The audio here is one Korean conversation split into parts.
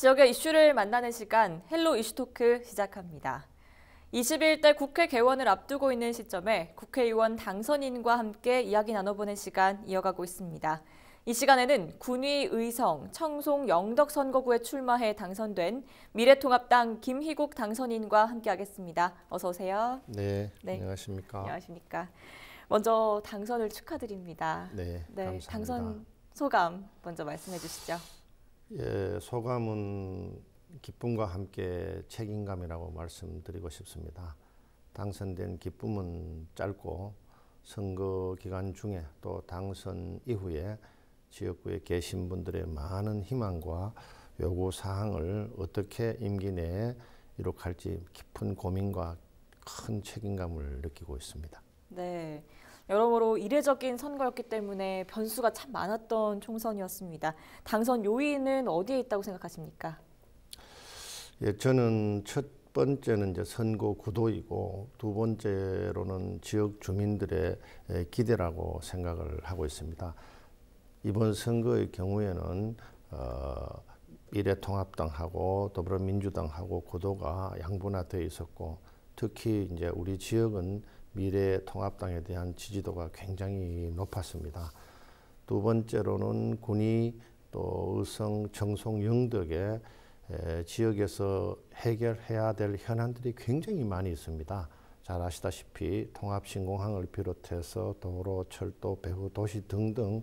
지역의 이슈를 만나는 시간 헬로 이슈토크 시작합니다. 21대 국회 개원을 앞두고 있는 시점에 국회의원 당선인과 함께 이야기 나눠보는 시간 이어가고 있습니다. 이 시간에는 군위 의성 청송 영덕 선거구에 출마해 당선된 미래통합당 김희국 당선인과 함께하겠습니다. 어서 오세요. 네, 네. 안녕하십니까. 안녕하십니까. 먼저 당선을 축하드립니다. 네, 네 감사합니다. 당선 소감 먼저 말씀해 주시죠. 예, 소감은 기쁨과 함께 책임감이라고 말씀드리고 싶습니다. 당선된 기쁨은 짧고 선거 기간 중에 또 당선 이후에 지역구에 계신 분들의 많은 희망과 요구 사항을 어떻게 임기 내에 이룩할지 깊은 고민과 큰 책임감을 느끼고 있습니다. 네. 여러모로 이례적인 선거였기 때문에 변수가 참 많았던 총선이었습니다. 당선 요인은 어디에 있다고 생각하십니까? 예, 저는 첫 번째는 이제 선거 구도이고 두 번째로는 지역 주민들의 기대라고 생각을 하고 있습니다. 이번 선거의 경우에는 어, 미래통합당하고 더불어민주당하고 구도가 양분화되어 있었고 특히 이제 우리 지역은 미래 통합당에 대한 지지도가 굉장히 높았습니다. 두 번째로는 군이 또 의성 정송 영덕에 지역에서 해결해야 될 현안들이 굉장히 많이 있습니다. 잘 아시다시피 통합신공항을 비롯해서 도로, 철도, 배후, 도시 등등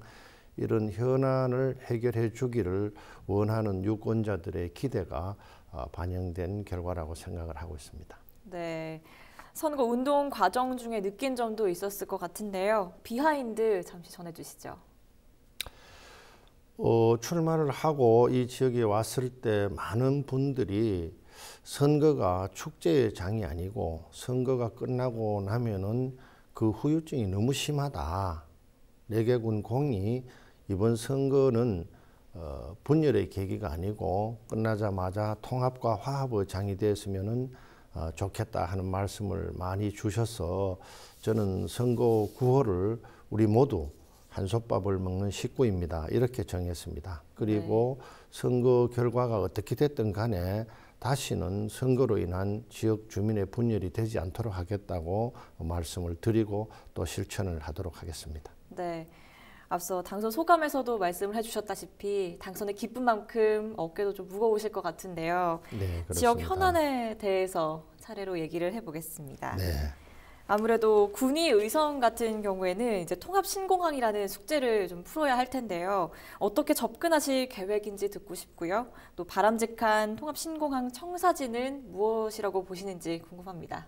이런 현안을 해결해 주기를 원하는 유권자들의 기대가 아, 반영된 결과라고 생각을 하고 있습니다. 네. 선거 운동 과정 중에 느낀 점도 있었을 것 같은데요. 비하인드 잠시 전해주시죠. 어, 출마를 하고 이 지역에 왔을 때 많은 분들이 선거가 축제의 장이 아니고 선거가 끝나고 나면은 그 후유증이 너무 심하다. 내개군 공이 이번 선거는 어, 분열의 계기가 아니고 끝나자마자 통합과 화합의 장이 되었으면은 어, 좋겠다 하는 말씀을 많이 주셔서 저는 선거 구호를 우리 모두 한솥밥을 먹는 식구입니다. 이렇게 정했습니다. 그리고 네. 선거 결과가 어떻게 됐든 간에 다시는 선거로 인한 지역 주민의 분열이 되지 않도록 하겠다고 말씀을 드리고 또 실천을 하도록 하겠습니다. 네. 앞서 당선 소감에서도 말씀을 해주셨다시피 당선의 기쁨만큼 어깨도 좀 무거우실 것 같은데요. 네, 지역 현안에 대해서 차례로 얘기를 해보겠습니다. 네. 아무래도 군위 의성 같은 경우에는 이제 통합 신공항이라는 숙제를 좀 풀어야 할 텐데요. 어떻게 접근하실 계획인지 듣고 싶고요. 또 바람직한 통합 신공항 청사진은 무엇이라고 보시는지 궁금합니다.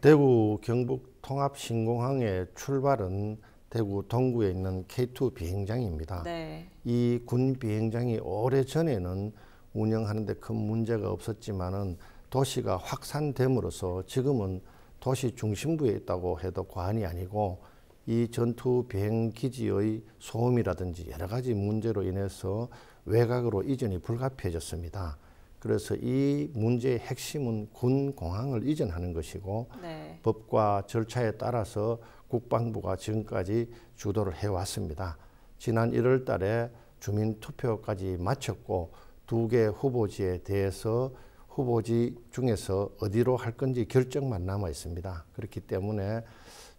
대구 경북 통합 신공항의 출발은 대구 동구에 있는 K2 비행장입니다. 네. 이군 비행장이 오래 전에는 운영하는데 큰 문제가 없었지만은 도시가 확산됨으로써 지금은 도시 중심부에 있다고 해도 과언이 아니고 이 전투 비행 기지의 소음이라든지 여러 가지 문제로 인해서 외곽으로 이전이 불가피해졌습니다. 그래서 이 문제의 핵심은 군 공항을 이전하는 것이고 네. 법과 절차에 따라서 국방부가 지금까지 주도를 해왔습니다. 지난 1월 달에 주민투표까지 마쳤고 두 개 후보지에 대해서 후보지 중에서 어디로 할 건지 결정만 남아 있습니다. 그렇기 때문에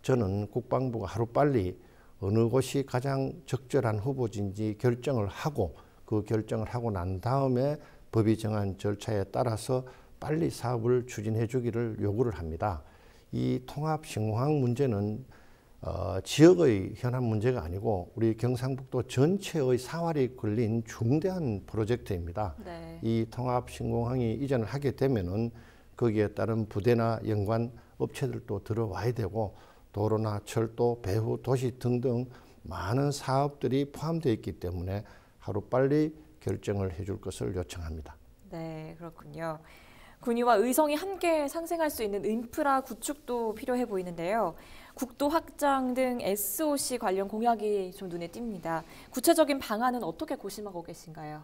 저는 국방부가 하루빨리 어느 곳이 가장 적절한 후보지인지 결정을 하고 그 결정을 하고 난 다음에 법이 정한 절차에 따라서 빨리 사업을 추진해 주기를 요구를 합니다. 이 통합 신호항 문제는 어, 지역의 현안 문제가 아니고 우리 경상북도 전체의 사활이 걸린 중대한 프로젝트입니다. 네. 이 통합 신공항이 이전을 하게 되면은 거기에 따른 부대나 연관 업체들도 들어와야 되고 도로나 철도, 배후, 도시 등등 많은 사업들이 포함되어 있기 때문에 하루빨리 결정을 해줄 것을 요청합니다. 네, 그렇군요. 군의와 의성이 함께 상생할 수 있는 인프라 구축도 필요해 보이는데요. 국도 확장 등 SOC 관련 공약이 좀 눈에 띕니다. 구체적인 방안은 어떻게 고심하고 계신가요?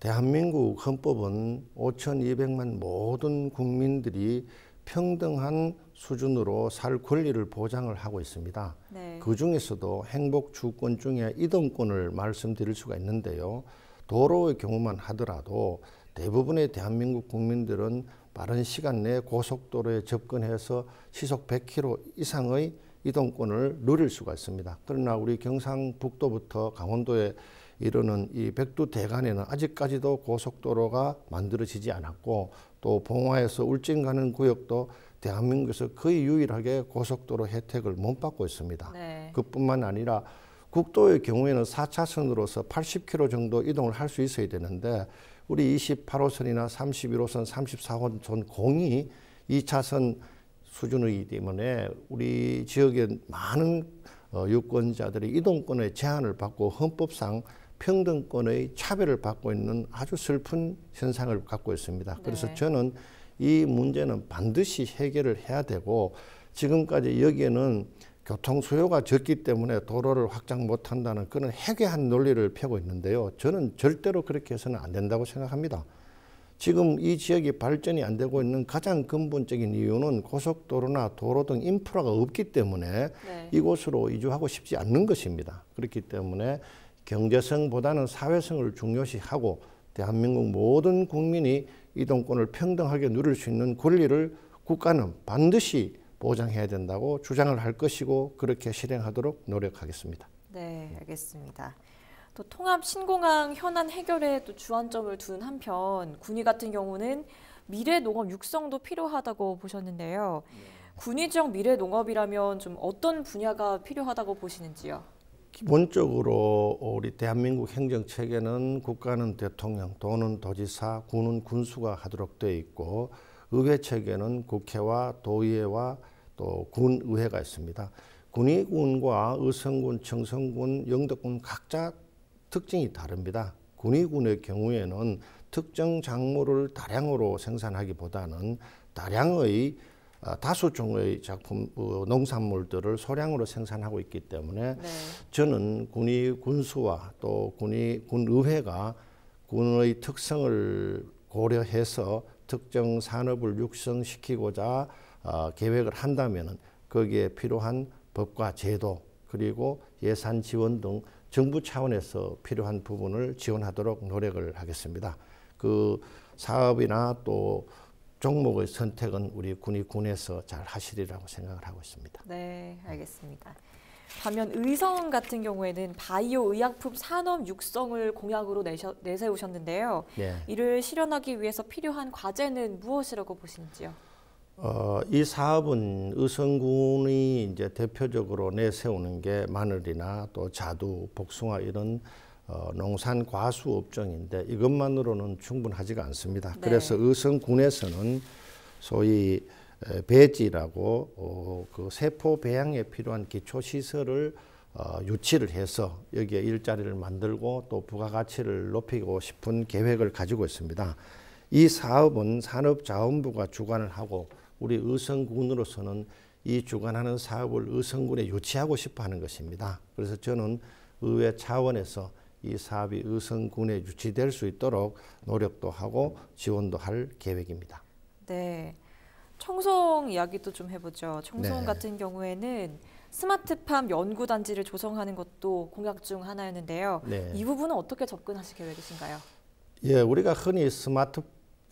대한민국 헌법은 5,200만 모든 국민들이 평등한 수준으로 살 권리를 보장을 하고 있습니다. 네. 그 중에서도 행복 주권 중에 이동권을 말씀드릴 수가 있는데요. 도로의 경우만 하더라도 대부분의 대한민국 국민들은 빠른 시간 내에 고속도로에 접근해서 시속 100km 이상의 이동권을 누릴 수가 있습니다. 그러나 우리 경상북도부터 강원도에 이르는 이 백두 대간에는 아직까지도 고속도로가 만들어지지 않았고 또 봉화에서 울진 가는 구역도 대한민국에서 거의 유일하게 고속도로 혜택을 못 받고 있습니다. 네. 그뿐만 아니라 국도의 경우에는 4차선으로서 80km 정도 이동을 할 수 있어야 되는데 우리 28호선이나 31호선, 34호선 공이 2차선 수준이기 때문에 우리 지역의 많은 어, 유권자들이 이동권의 제한을 받고 헌법상 평등권의 차별을 받고 있는 아주 슬픈 현상을 갖고 있습니다. 그래서 네. 저는 이 문제는 반드시 해결을 해야 되고 지금까지 여기에는 교통 수요가 적기 때문에 도로를 확장 못한다는 그런 해괴한 논리를 펴고 있는데요. 저는 절대로 그렇게 해서는 안 된다고 생각합니다. 지금 이 지역이 발전이 안 되고 있는 가장 근본적인 이유는 고속도로나 도로 등 인프라가 없기 때문에 네. 이곳으로 이주하고 싶지 않는 것입니다. 그렇기 때문에 경제성보다는 사회성을 중요시하고 대한민국 모든 국민이 이동권을 평등하게 누릴 수 있는 권리를 국가는 반드시 보장해야 된다고 주장을 할 것이고 그렇게 실행하도록 노력하겠습니다. 네, 알겠습니다. 또 통합 신공항 현안 해결에 또 주안점을 둔 한편 군위 같은 경우는 미래 농업 육성도 필요하다고 보셨는데요. 네. 군위적 미래 농업이라면 좀 어떤 분야가 필요하다고 보시는지요? 기본적으로 우리 대한민국 행정 체계는 국가는 대통령, 도는 도지사, 군은 군수가 하도록 되어 있고 의회 체계는 국회와 도의회와 또 군의회가 있습니다. 군이 군과 의성군, 청성군, 영덕군 각자 특징이 다릅니다. 군의군의 경우에는 특정 작물을 다량으로 생산하기보다는 다량의 아, 다수 종의 작품 어, 농산물들을 소량으로 생산하고 있기 때문에 네. 저는 군이 군수와 또 군이 군의회가 군의 특성을 고려해서 특정 산업을 육성시키고자 어, 계획을 한다면 거기에 필요한 법과 제도 그리고 예산 지원 등 정부 차원에서 필요한 부분을 지원하도록 노력을 하겠습니다. 그 사업이나 또 종목의 선택은 우리 군이 군에서 잘 하시리라고 생각을 하고 있습니다. 네, 알겠습니다. 반면 의성 같은 경우에는 바이오 의약품 산업 육성을 공약으로 내셔, 내세우셨는데요. 네. 이를 실현하기 위해서 필요한 과제는 무엇이라고 보시는지요? 어, 이 사업은 의성군이 이제 대표적으로 내세우는 게 마늘이나 또 자두, 복숭아 이런 어, 농산 과수 업종인데 이것만으로는 충분하지가 않습니다. 네. 그래서 의성군에서는 소위 배지라고 어, 그 세포 배양에 필요한 기초 시설을 어, 유치를 해서 여기에 일자리를 만들고 또 부가가치를 높이고 싶은 계획을 가지고 있습니다. 이 사업은 산업자원부가 주관을 하고 우리 의성군으로서는 이 주관하는 사업을 의성군에 유치하고 싶어 하는 것입니다. 그래서 저는 의회 차원에서 이 사업이 의성군에 유치될 수 있도록 노력도 하고 지원도 할 계획입니다. 네. 청송 이야기도 좀 해보죠. 청송 네. 같은 경우에는 스마트팜 연구단지를 조성하는 것도 공약 중 하나였는데요. 네. 이 부분은 어떻게 접근하실 계획이신가요? 예, 우리가 흔히 스마트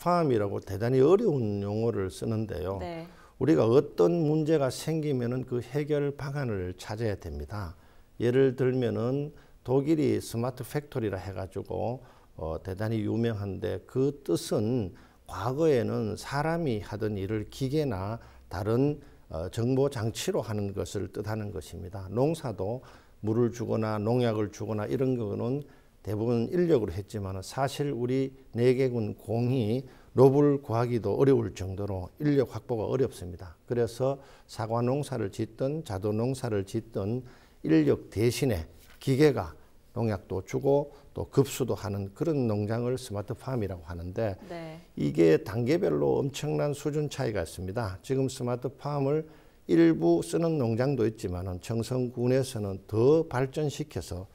파암이라고 대단히 어려운 용어를 쓰는데요. 네. 우리가 어떤 문제가 생기면은 그 해결 방안을 찾아야 됩니다. 예를 들면은 독일이 스마트 팩토리라 해가지고 어, 대단히 유명한데 그 뜻은 과거에는 사람이 하던 일을 기계나 다른 어, 정보 장치로 하는 것을 뜻하는 것입니다. 농사도 물을 주거나 농약을 주거나 이런 거는 대부분 인력으로 했지만 사실 우리 내개군 공이 로블 구하기도 어려울 정도로 인력 확보가 어렵습니다. 그래서 사과 농사를 짓든 자도 농사를 짓든 인력 대신에 기계가 농약도 주고 또 급수도 하는 그런 농장을 스마트팜이라고 하는데 네. 이게 단계별로 엄청난 수준 차이가 있습니다. 지금 스마트팜을 일부 쓰는 농장도 있지만 정선군에서는 더 발전시켜서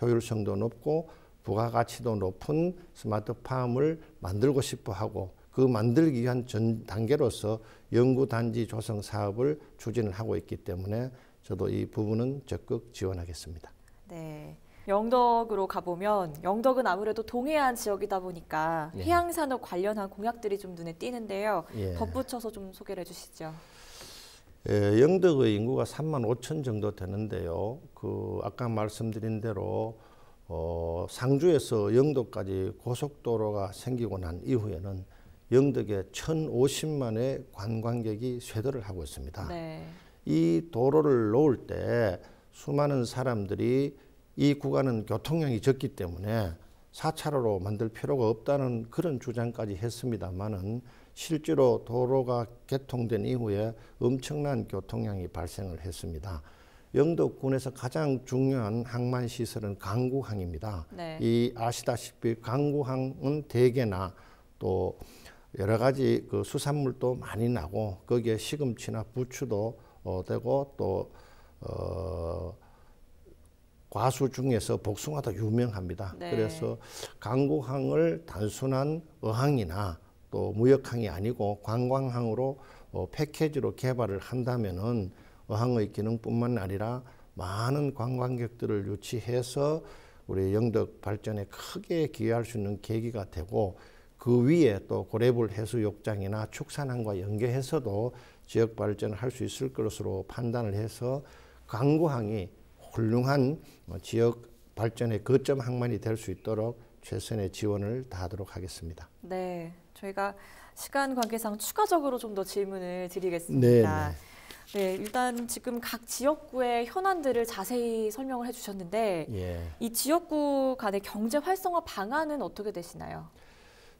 효율성도 높고 부가가치도 높은 스마트팜을 만들고 싶어 하고 그 만들기 위한 전 단계로서 연구단지 조성 사업을 추진을 하고 있기 때문에 저도 이 부분은 적극 지원하겠습니다. 네. 영덕으로 가보면 영덕은 아무래도 동해안 지역이다 보니까 예. 해양산업 관련한 공약들이 좀 눈에 띄는데요. 예. 덧붙여서 좀 소개를 해주시죠. 에, 예, 영덕의 인구가 3만 5천 정도 되는데요. 그 아까 말씀드린 대로 어, 상주에서 영덕까지 고속도로가 생기고 난 이후에는 영덕에 1,050만의 관광객이 쇄도를 하고 있습니다. 네. 이 도로를 놓을 때 수많은 사람들이 이 구간은 교통량이 적기 때문에 사차로로 만들 필요가 없다는 그런 주장까지 했습니다만은 실제로 도로가 개통된 이후에 엄청난 교통량이 발생을 했습니다. 영덕군에서 가장 중요한 항만 시설은 강구항입니다. 네. 이 아시다시피 강구항은 대게나 네 또 여러 가지 그 수산물도 많이 나고 거기에 시금치나 부추도 어, 되고 또 어, 과수 중에서 복숭아도 유명합니다. 네. 그래서 강구항을 단순한 어항이나 또 무역항이 아니고 관광항으로 어, 패키지로 개발을 한다면은 어항의 기능뿐만 아니라 많은 관광객들을 유치해서 우리 영덕 발전에 크게 기여할 수 있는 계기가 되고 그 위에 또 고래불 해수욕장이나 축산항과 연계해서도 지역 발전을 할 수 있을 것으로 판단을 해서 광고항이 훌륭한 어, 지역 발전의 거점 항만이 될 수 있도록 최선의 지원을 다하도록 하겠습니다. 네. 저희가 시간 관계상 추가적으로 좀 더 질문을 드리겠습니다. 네, 네. 네, 일단 지금 각 지역구의 현안들을 자세히 설명을 해주셨는데 예. 이 지역구 간의 경제 활성화 방안은 어떻게 되시나요?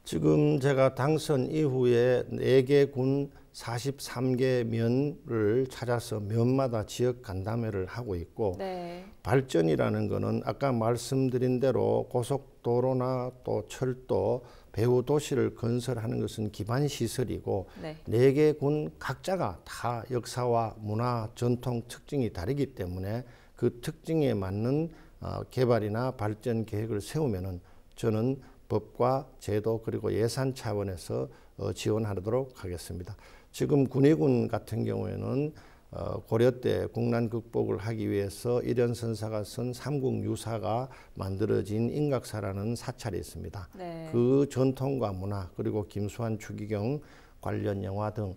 지금 제가 당선 이후에 4개 군 43개 면을 찾아서 면마다 지역 간담회를 하고 있고 네. 발전이라는 거는 아까 말씀드린 대로 고속도로나 또 철도, 배후 도시를 건설하는 것은 기반 시설이고 네 개군 네 각자가 다 역사와 문화, 전통 특징이 다르기 때문에 그 특징에 맞는 어, 개발이나 발전 계획을 세우면은 저는 법과 제도 그리고 예산 차원에서 어, 지원하도록 하겠습니다. 지금 군의군 같은 경우에는 어, 고려 때 국난 극복을 하기 위해서 일연 선사가 쓴 삼국 유사가 만들어진 인각사라는 사찰이 있습니다. 네. 그 전통과 문화 그리고 김수환 추기경 관련 영화 등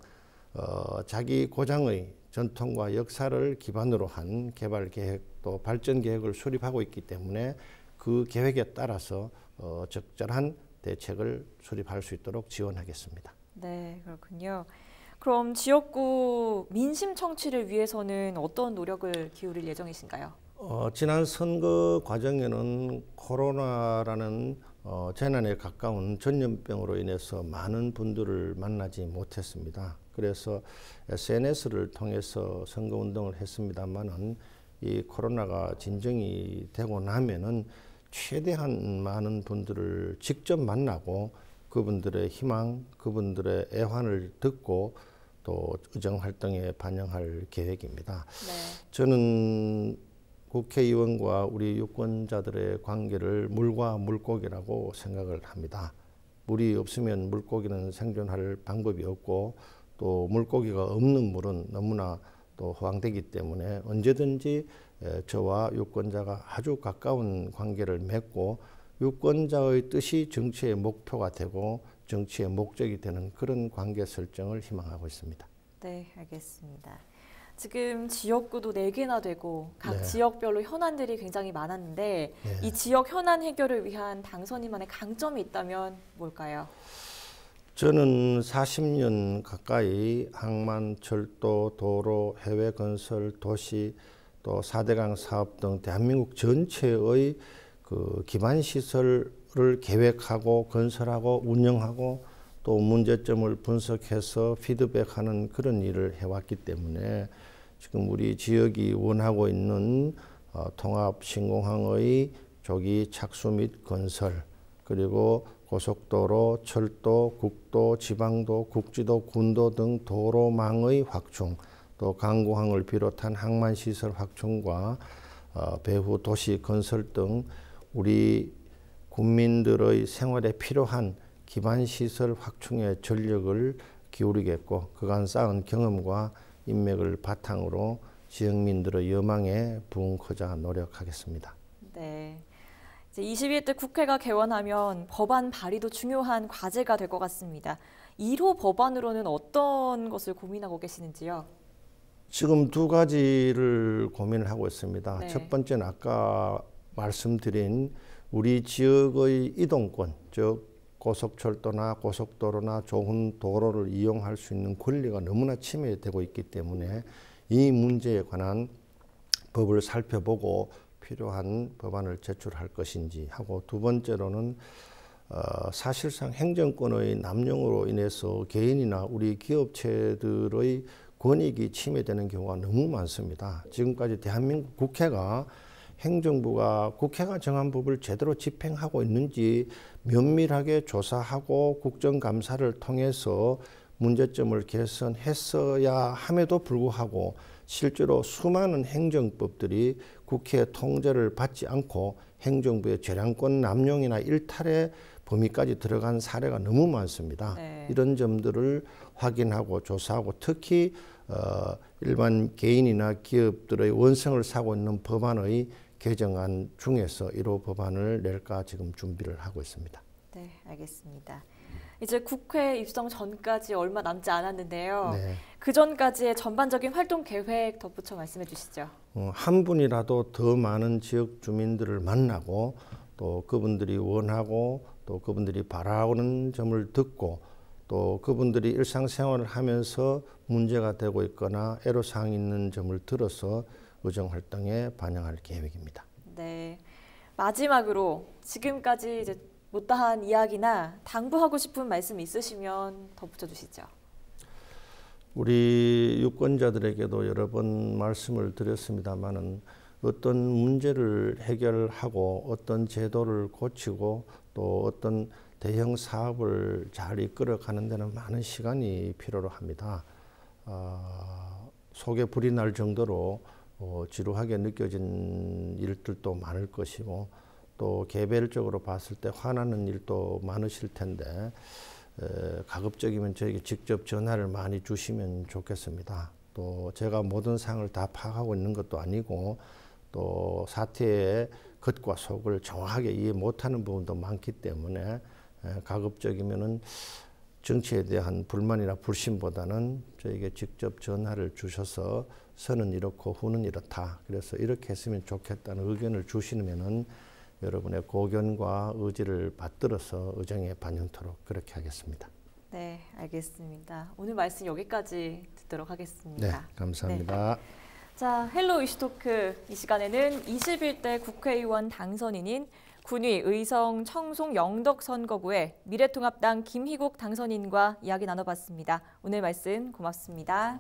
어, 자기 고장의 전통과 역사를 기반으로 한 개발 계획 또 발전 계획을 수립하고 있기 때문에 그 계획에 따라서 어, 적절한 대책을 수립할 수 있도록 지원하겠습니다. 네, 그렇군요. 그럼 지역구 민심 청취를 위해서는 어떤 노력을 기울일 예정이신가요? 어, 지난 선거 과정에는 코로나라는 어, 재난에 가까운 전염병으로 인해서 많은 분들을 만나지 못했습니다. 그래서 SNS를 통해서 선거 운동을 했습니다만은 이 코로나가 진정이 되고 나면은 최대한 많은 분들을 직접 만나고 그분들의 희망, 그분들의 애환을 듣고 또 의정 활동에 반영할 계획입니다. 네. 저는 국회의원과 우리 유권자들의 관계를 물과 물고기라고 생각을 합니다. 물이 없으면 물고기는 생존할 방법이 없고 또 물고기가 없는 물은 너무나 또 호황되기 때문에 언제든지 저와 유권자가 아주 가까운 관계를 맺고 유권자의 뜻이 정치의 목표가 되고 정치의 목적이 되는 그런 관계 설정을 희망하고 있습니다. 네, 알겠습니다. 지금 지역구도 4개나 되고 각 네. 지역별로 현안들이 굉장히 많았는데 네. 이 지역 현안 해결을 위한 당선인만의 강점이 있다면 뭘까요? 저는 40년 가까이 항만, 철도, 도로, 해외 건설, 도시 또 4대강 사업 등 대한민국 전체의 그 기반 시설을 계획하고 건설하고 운영하고 또 문제점을 분석해서 피드백하는 그런 일을 해왔기 때문에 지금 우리 지역이 원하고 있는 어, 통합 신공항의 조기 착수 및 건설 그리고 고속도로, 철도, 국도, 지방도, 국지도, 군도 등 도로망의 확충, 또강구항을 비롯한 항만 시설 확충과 어, 배후 도시 건설 등 우리 국민들의 생활에 필요한 기반시설 확충에 전력을 기울이겠고 그간 쌓은 경험과 인맥을 바탕으로 지역민들의 여망에 부응하자 노력하겠습니다. 네. 이제 21대 국회가 개원하면 법안 발의도 중요한 과제가 될 것 같습니다. 1호 법안으로는 어떤 것을 고민하고 계시는지요? 지금 두 가지를 고민을 하고 있습니다. 네. 첫 번째는 아까 말씀드린 우리 지역의 이동권, 즉 고속철도나 고속도로나 좋은 도로를 이용할 수 있는 권리가 너무나 침해되고 있기 때문에 이 문제에 관한 법을 살펴보고 필요한 법안을 제출할 것인지 하고 두 번째로는 어, 사실상 행정권의 남용으로 인해서 개인이나 우리 기업체들의 권익이 침해되는 경우가 너무 많습니다. 지금까지 대한민국 국회가 행정부가 국회가 정한 법을 제대로 집행하고 있는지 면밀하게 조사하고 국정감사를 통해서 문제점을 개선했어야 함에도 불구하고 실제로 수많은 행정법들이 국회 통제를 받지 않고 행정부의 재량권 남용이나 일탈의 범위까지 들어간 사례가 너무 많습니다. 네. 이런 점들을 확인하고 조사하고 특히 어, 일반 개인이나 기업들의 원성을 사고 있는 법안의 개정안 중에서 1호 법안을 낼까 지금 준비를 하고 있습니다. 네, 알겠습니다. 이제 국회 입성 전까지 얼마 남지 않았는데요. 네. 그 전까지의 전반적인 활동 계획 덧붙여 말씀해 주시죠. 어, 한 분이라도 더 많은 지역 주민들을 만나고 또 그분들이 원하고 또 그분들이 바라오는 점을 듣고 또 그분들이 일상생활을 하면서 문제가 되고 있거나 애로사항이 있는 점을 들어서 의정 활동에 반영할 계획입니다. 네. 마지막으로 지금까지 이제 못다한 이야기나 당부하고 싶은 말씀 있으시면 덧붙여 주시죠. 우리 유권자들에게도 여러 번 말씀을 드렸습니다만은 어떤 문제를 해결하고 어떤 제도를 고치고 또 어떤 대형 사업을 잘 이끌어 가는 데는 많은 시간이 필요로 합니다. 어, 속에 불이 날 정도로 어, 지루하게 느껴진 일들도 많을 것이고 또 개별적으로 봤을 때 화나는 일도 많으실 텐데 에, 가급적이면 저에게 직접 전화를 많이 주시면 좋겠습니다. 또 제가 모든 상을 다 파악하고 있는 것도 아니고 또 사태의 겉과 속을 정확하게 이해 못하는 부분도 많기 때문에 에, 가급적이면은 정치에 대한 불만이나 불신보다는 저에게 직접 전화를 주셔서 선은 이렇고 후는 이렇다. 그래서 이렇게 했으면 좋겠다는 의견을 주시면은 여러분의 고견과 의지를 받들어서 의정에 반영토록 그렇게 하겠습니다. 네, 알겠습니다. 오늘 말씀 여기까지 듣도록 하겠습니다. 네, 감사합니다. 네. 자, 헬로 이슈토크 이 시간에는 21대 국회의원 당선인인 군위 의성 청송 영덕 선거구에 미래통합당 김희국 당선인과 이야기 나눠봤습니다. 오늘 말씀 고맙습니다.